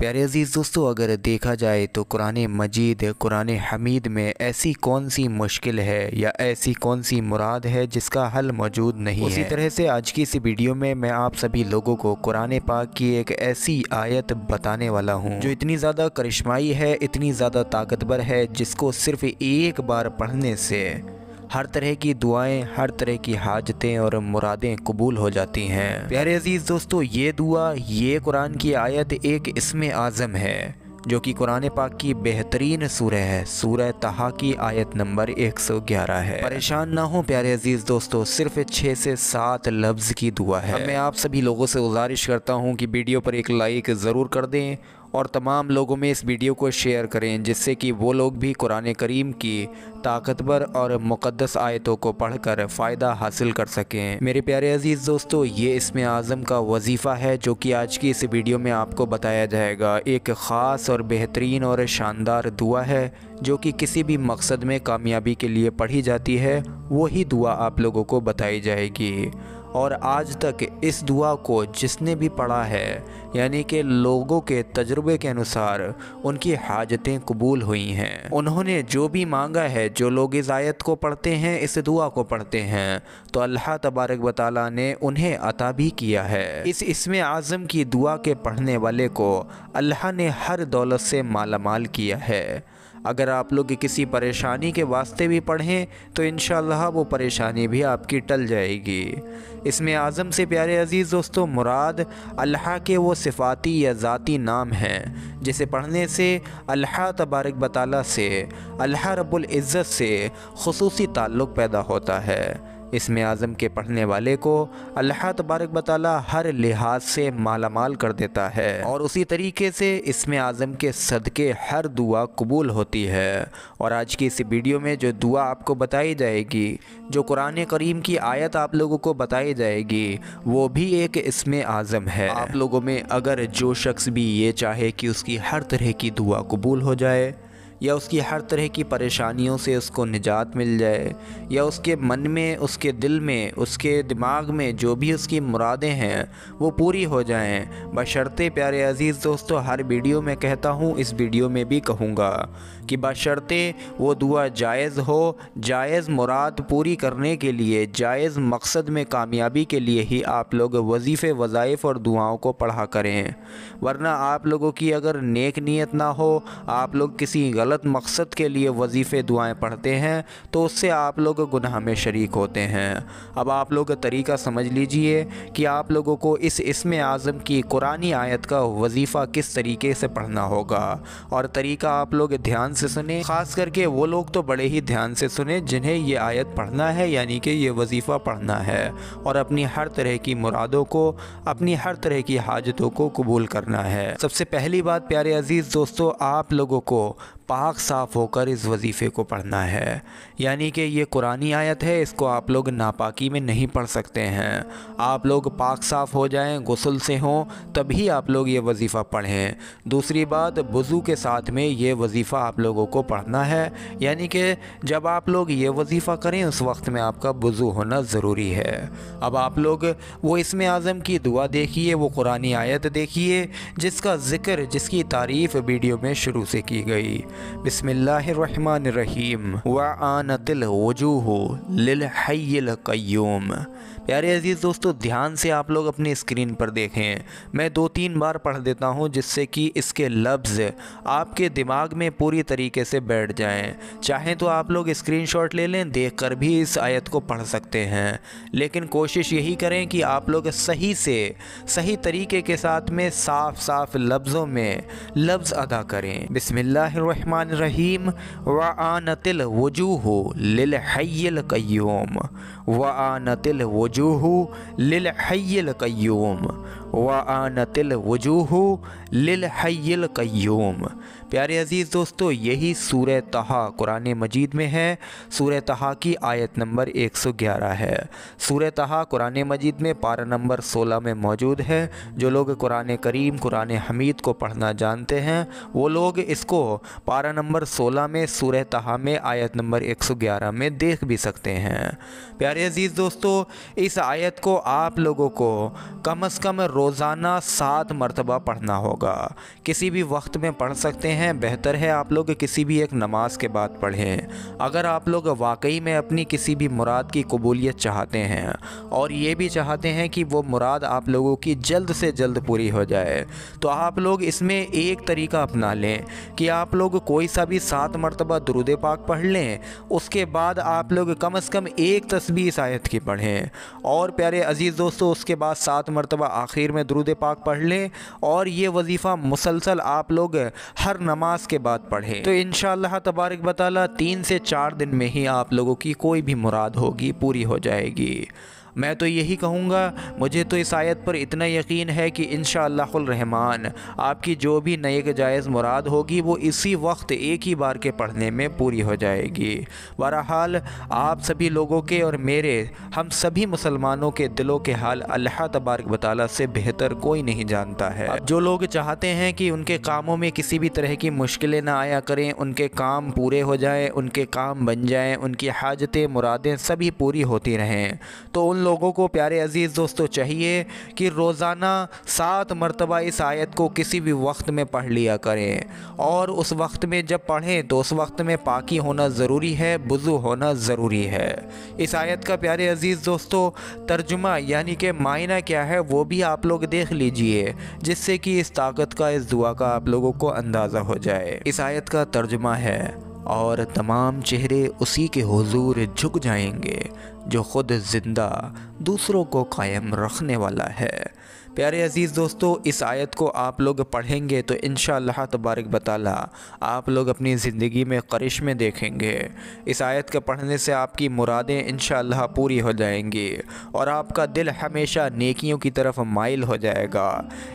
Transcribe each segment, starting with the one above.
प्यारे अजीज़ दोस्तों अगर देखा जाए तो कुरान मजीद कुरान हमीद में ऐसी कौन सी मुश्किल है या ऐसी कौन सी मुराद है जिसका हल मौजूद नहीं उसी है तरह से आज की इस वीडियो में मैं आप सभी लोगों को कुरान पाक की एक ऐसी आयत बताने वाला हूँ जो इतनी ज़्यादा करिश्माई है इतनी ज़्यादा ताकतवर है जिसको सिर्फ एक बार पढ़ने से हर तरह की दुआएं हर तरह की हाजतें और मुरादें कबूल हो जाती हैं प्यारे अजीज़ दोस्तों ये दुआ ये कुरान की आयत एक इसमें आज़म है जो कि कुरान पाक की बेहतरीन सूरह है सूरह तहा की आयत नंबर 111 है परेशान ना हो प्यारे अजीज़ दोस्तों सिर्फ छः से सात लफ्ज़ की दुआ है मैं आप सभी लोगों से गुजारिश करता हूँ कि वीडियो पर एक लाइक ज़रूर कर दें और तमाम लोगों में इस वीडियो को शेयर करें जिससे कि वो लोग भी कुरान करीम की ताकतवर और मुक़दस आयतों को पढ़कर फ़ायदा हासिल कर सकें मेरे प्यारे अज़ीज़ दोस्तों ये इसमें आज़म का वजीफ़ा है जो कि आज की इस वीडियो में आपको बताया जाएगा एक ख़ास और बेहतरीन और शानदार दुआ है जो कि किसी भी मकसद में कामयाबी के लिए पढ़ी जाती है वही दुआ आप लोगों को बताई जाएगी और आज तक इस दुआ को जिसने भी पढ़ा है यानी कि लोगों के तजुर्बे के अनुसार उनकी हाजतें कबूल हुई हैं उन्होंने जो भी मांगा है जो लोग इस आयत को पढ़ते हैं इस दुआ को पढ़ते हैं तो अल्लाह तबारक वाली ने उन्हें अता भी किया है इस इसमें आज़म की दुआ के पढ़ने वाले को अल्लाह ने हर दौलत से मालामाल किया है अगर आप लोग किसी परेशानी के वास्ते भी पढ़ें तो इन वो परेशानी भी आपकी टल जाएगी इसमें आज़म से प्यारे अज़ीज़ दोस्तों मुराद अल्लाह के वो सिफाती या ज़ाती नाम हैं जिसे पढ़ने से अल्लाह तबारक बताला से अल्लाह रब्बुल इज़्ज़त से खसूसी ताल्लुक़ पैदा होता है इसमें आज़म के पढ़ने वाले को अल्लाह तबारक बताला हर लिहाज से मालामाल कर देता है और उसी तरीके से इसमें आज़म के सदक़े हर दुआ कबूल होती है और आज की इस वीडियो में जो दुआ आपको बताई जाएगी जो कुरान करीम की आयत आप लोगों को बताई जाएगी वो भी एक इसमें आज़म है आप लोगों में अगर जो शख्स भी ये चाहे कि उसकी हर तरह की दुआ कबूल हो जाए या उसकी हर तरह की परेशानियों से उसको निजात मिल जाए या उसके मन में उसके दिल में उसके दिमाग में जो भी उसकी मुरादें हैं वो पूरी हो जाएं बशर्ते प्यारे अज़ीज़ दोस्तों हर वीडियो में कहता हूँ इस वीडियो में भी कहूँगा कि बशर्ते वो दुआ जायज़ हो जायज़ मुराद पूरी करने के लिए जायज़ मकसद में कामयाबी के लिए ही आप लोग वजीफ़े वज़ाइफ़ और दुआओं को पढ़ा करें वरना आप लोगों की अगर नेक नीयत ना हो आप लोग किसी गलत मकसद के लिए वजीफ़े दुआएं पढ़ते हैं तो उससे आप लोग गुनाह में शरीक होते हैं अब आप लोग तरीका समझ लीजिए कि आप लोगों को इस इसम आज़म की कुरानी आयत का वजीफ़ा किस तरीके से पढ़ना होगा और तरीका आप लोग ध्यान से सुने खास करके वो लोग तो बड़े ही ध्यान से सुने जिन्हें ये आयत पढ़ना है यानी कि ये वजीफ़ा पढ़ना है और अपनी हर तरह की मुरादों को अपनी हर तरह की हाजतों को कबूल करना है सबसे पहली बात प्यारे अजीज़ दोस्तों आप लोगों को पाक साफ होकर इस वजीफ़े को पढ़ना है यानी कि ये कुरानी आयत है इसको आप लोग नापाकी में नहीं पढ़ सकते हैं आप लोग पाक साफ हो जाएं गसल से हों तभी आप लोग ये वजीफ़ा पढ़ें दूसरी बात वज़ू के साथ में ये वजीफ़ा आप लोगों को पढ़ना है यानी कि जब आप लोग ये वजीफ़ा करें उस वक्त में आपका वज़ू होना ज़रूरी है अब आप लोग वो इसमें आज़म की दुआ देखिए वो कुरानी आयत देखिए जिसका ज़िक्र जिसकी तारीफ़ वीडियो में शुरू से की गई बसमीम वानतिल वजूह लिल क्यूम प्यारे अजीज़ दोस्तों ध्यान से आप लोग अपनी स्क्रीन पर देखें मैं दो तीन बार पढ़ देता हूं जिससे कि इसके लफ्ज़ आपके दिमाग में पूरी तरीके से बैठ जाएं चाहें तो आप लोग स्क्रीनशॉट ले लें देखकर भी इस आयत को पढ़ सकते हैं लेकिन कोशिश यही करें कि आप लोग सही से सही तरीके के साथ में साफ साफ लफ्ज़ों में लफ्ज़ अदा करें बसमिल्लर रहमान रहीम व आनतिल वजूह लिल हैल कयूम व आनतिल वजूह लिल हैल कयूम व आनतिल वजूह लिल हैल कयूम प्यारे अज़ीज़ दोस्तों यही सूर तहा कुरान मजीद में है सूर तहा की आयत नंबर 111 है सूर तहा कुरान मजीद में पारा नंबर 16 में मौजूद है जो लोग कुरान करीम कुरान हमीद को पढ़ना जानते हैं वो लोग इसको पारा नंबर 16 में सूरह तहा में आयत नंबर 111 में देख भी सकते हैं प्यारे अजीज़ दोस्तों इस आयत को आप लोगों को कम अज़ कम रोज़ाना सात मरतबा पढ़ना होगा किसी भी वक्त में पढ़ सकते हैं बेहतर है आप लोग किसी भी एक नमाज के बाद पढ़ें अगर आप लोग वाकई में अपनी किसी भी मुराद की कबूलियत चाहते हैं और ये भी चाहते हैं कि वो मुराद आप लोगों की जल्द से जल्द पूरी हो जाए तो आप लोग इसमें एक तरीका अपना लें कि आप लोग कोई सा भी सात मरतबा दरुद पाक पढ़ लें उसके बाद आप लोग कम अज़ कम एक तस्वीर इस आयत की पढ़ें और प्यारे अज़ीज़ दोस्तों उसके बाद सात मरतबा आखिर में दरुद पाक पढ़ लें और ये वजीफ़ा मुसलसल आप लोग हर नमाज के बाद पढ़ें तो इन तबारक बताल तीन से चार दिन में ही आप लोगों की कोई भी मुराद होगी पूरी हो जाएगी मैं तो यही कहूँगा मुझे तो इस आयत पर इतना यकीन है कि इन रहमान आपकी जो भी नए जायज़ मुराद होगी वो इसी वक्त एक ही बार के पढ़ने में पूरी हो जाएगी बहरहाल आप सभी लोगों के और मेरे हम सभी मुसलमानों के दिलों के हाल अल्लाह तबारक बताल से बेहतर कोई नहीं जानता है जो लोग चाहते हैं कि उनके कामों में किसी भी तरह की मुश्किलें ना आया करें उनके काम पूरे हो जाएँ उनके काम बन जाएँ उनकी हाजतें मुरादें सभी पूरी होती रहें तो उन लोग लोगों को प्यारे अज़ीज़ दोस्तों चाहिए कि रोज़ाना सात मरतबा इस आयत को किसी भी वक्त में पढ़ लिया करें और उस वक्त में जब पढ़ें तो उस वक्त में पाकि होना ज़रूरी है बुजू होना ज़रूरी है इस आयत का प्यारे अज़ीज़ दोस्तों तर्जुमा यानी कि मायना क्या है वो भी आप लोग देख लीजिए जिससे कि इस ताकत का इस दुआ का आप लोगों को अंदाज़ा हो जाए इस आयत का तर्जुमा है और तमाम चेहरे उसी के हुजूर झुक जाएंगे जो ख़ुद ज़िंदा दूसरों को कायम रखने वाला है प्यारे अज़ीज़ दोस्तों इस आयत को आप लोग पढ़ेंगे तो इन तबारक बताला आप लोग अपनी ज़िंदगी में करिश में देखेंगे इस आयत के पढ़ने से आपकी मुरादें इन पूरी हो जाएंगी और आपका दिल हमेशा नेकियों की तरफ माइल हो जाएगा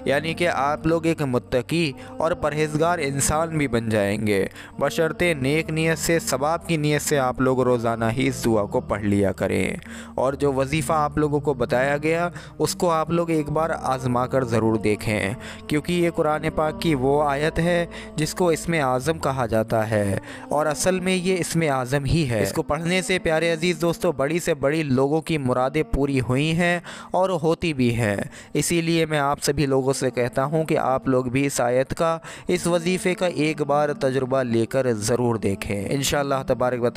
यानी कि आप लोग एक मतकी और परहेजगार इंसान भी बन जाएंगे बशर्ते नेक नीयत से सबाब की नीयत से आप लोग रोज़ाना ही इस दुआ को पढ़ लिया करें और जो वजीफ़ा आप लोगों को बताया गया उसको आप लोग एक बार आजमा कर ज़रूर देखें क्योंकि ये कुरान पाक की वो आयत है जिसको इसमें आज़म कहा जाता है और असल में ये इसमें आज़म ही है इसको पढ़ने से प्यारे अजीज़ दोस्तों बड़ी से बड़ी लोगों की मुरादें पूरी हुई हैं और होती भी हैं इसीलिए मैं आप सभी लोगों से कहता हूँ कि आप लोग भी इस आयत का इस वजीफ़े का एक बार तजुर्बा लेकर ज़रूर देखें इन शाह तबारक वाली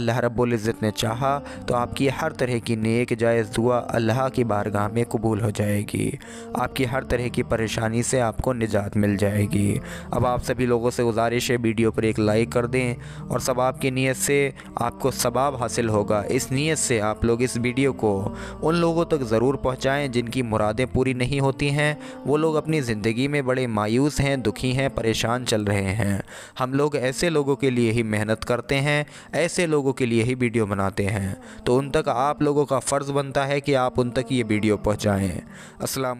अल्लाह रब्ज़त ने चाहा तो आपकी हर तरह की नेक जायज़ दुआ अल्लाह की बारगाह में कबूल हो जाएगी आपकी हर तरह की परेशानी से आपको निजात मिल जाएगी अब आप सभी लोगों से गुजारिश है वीडियो पर एक लाइक कर दें और सबाब की नीयत से आपको सबाब हासिल होगा इस नीयत से आप लोग इस वीडियो को उन लोगों तक ज़रूर पहुँचाएँ जिनकी मुरादें पूरी नहीं होती हैं वो लोग अपनी ज़िंदगी में बड़े मायूस हैं दुखी हैं परेशान चल रहे हैं हम लोग ऐसे लोगों के लिए ही मेहनत करते हैं ऐसे लोगों के लिए ही वीडियो बनाते हैं तो उन तक आप लोगों का फ़र्ज़ बनता है कि आप उन तक ये वीडियो पहुँचाएँ असलम